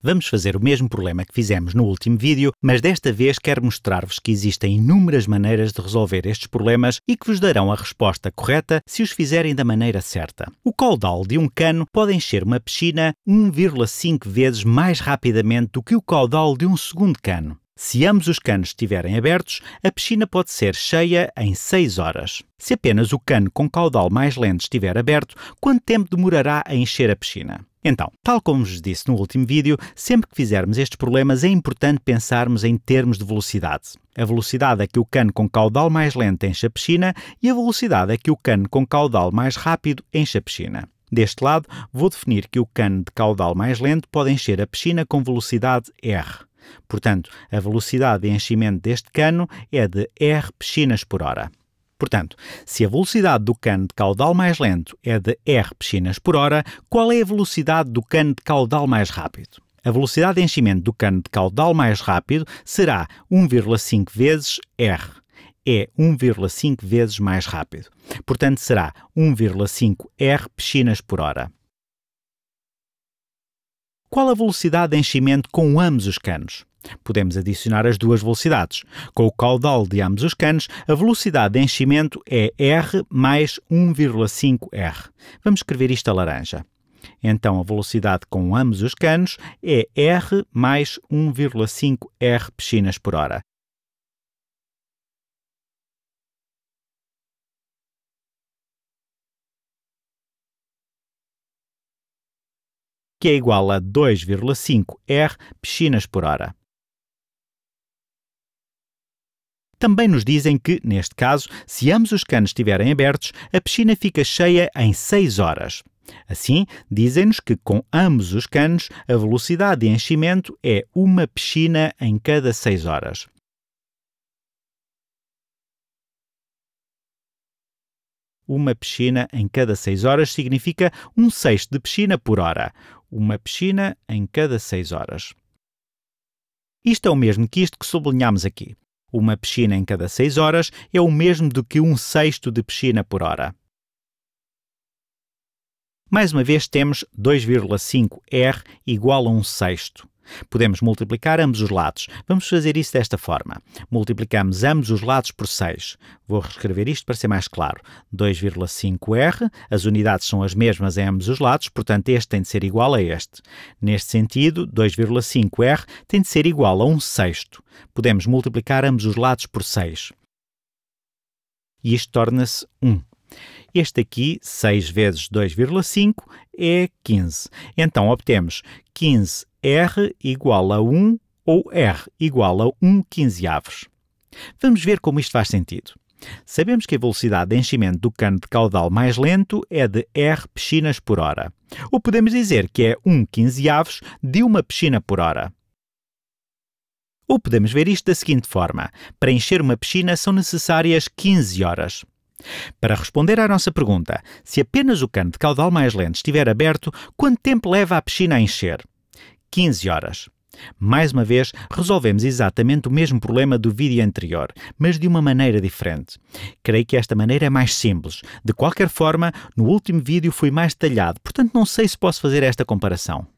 Vamos fazer o mesmo problema que fizemos no último vídeo, mas desta vez quero mostrar-vos que existem inúmeras maneiras de resolver estes problemas e que vos darão a resposta correta se os fizerem da maneira certa. O caudal de um cano pode encher uma piscina 1,5 vezes mais rapidamente do que o caudal de um segundo cano. Se ambos os canos estiverem abertos, a piscina pode ser cheia em 6 horas. Se apenas o cano com caudal mais lento estiver aberto, quanto tempo demorará a encher a piscina? Então, tal como vos disse no último vídeo, sempre que fizermos estes problemas é importante pensarmos em termos de velocidade. A velocidade a que o cano com caudal mais lento enche a piscina e a velocidade a que o cano com caudal mais rápido enche a piscina. Deste lado, vou definir que o cano de caudal mais lento pode encher a piscina com velocidade R. Portanto, a velocidade de enchimento deste cano é de R piscinas por hora. Portanto, se a velocidade do cano de caudal mais lento é de R piscinas por hora, qual é a velocidade do cano de caudal mais rápido? A velocidade de enchimento do cano de caudal mais rápido será 1,5 vezes R. É 1,5 vezes mais rápido. Portanto, será 1,5 R piscinas por hora. Qual a velocidade de enchimento com ambos os canos? Podemos adicionar as duas velocidades. Com o caudal de ambos os canos, a velocidade de enchimento é R mais 1,5R. Vamos escrever isto a laranja. Então, a velocidade com ambos os canos é R mais 1,5R piscinas por hora. que é igual a 2,5 R piscinas por hora. Também nos dizem que, neste caso, se ambos os canos estiverem abertos, a piscina fica cheia em 6 horas. Assim, dizem-nos que com ambos os canos, a velocidade de enchimento é uma piscina em cada 6 horas. Uma piscina em cada 6 horas significa um sexto de piscina por hora uma piscina em cada 6 horas. Isto é o mesmo que isto que sublinhamos aqui. Uma piscina em cada 6 horas é o mesmo do que um sexto de piscina por hora. Mais uma vez temos 2,5R igual a um sexto. Podemos multiplicar ambos os lados. Vamos fazer isso desta forma. Multiplicamos ambos os lados por 6. Vou reescrever isto para ser mais claro. 2,5r, as unidades são as mesmas em ambos os lados, portanto este tem de ser igual a este. Neste sentido, 2,5r tem de ser igual a 1 sexto. Podemos multiplicar ambos os lados por 6. E isto torna-se 1. Este aqui, 6 vezes 2,5, é 15. Então obtemos 15 R igual a 1 ou R igual a 1 quinzeavos. Vamos ver como isto faz sentido. Sabemos que a velocidade de enchimento do cano de caudal mais lento é de R piscinas por hora, ou podemos dizer que é 1 quinzeavos de uma piscina por hora. Ou podemos ver isto da seguinte forma: para encher uma piscina são necessárias 15 horas. Para responder à nossa pergunta, se apenas o cano de caudal mais lento estiver aberto, quanto tempo leva a piscina a encher? 15 horas. Mais uma vez, resolvemos exatamente o mesmo problema do vídeo anterior, mas de uma maneira diferente. Creio que esta maneira é mais simples. De qualquer forma, no último vídeo foi mais detalhado, portanto não sei se posso fazer esta comparação.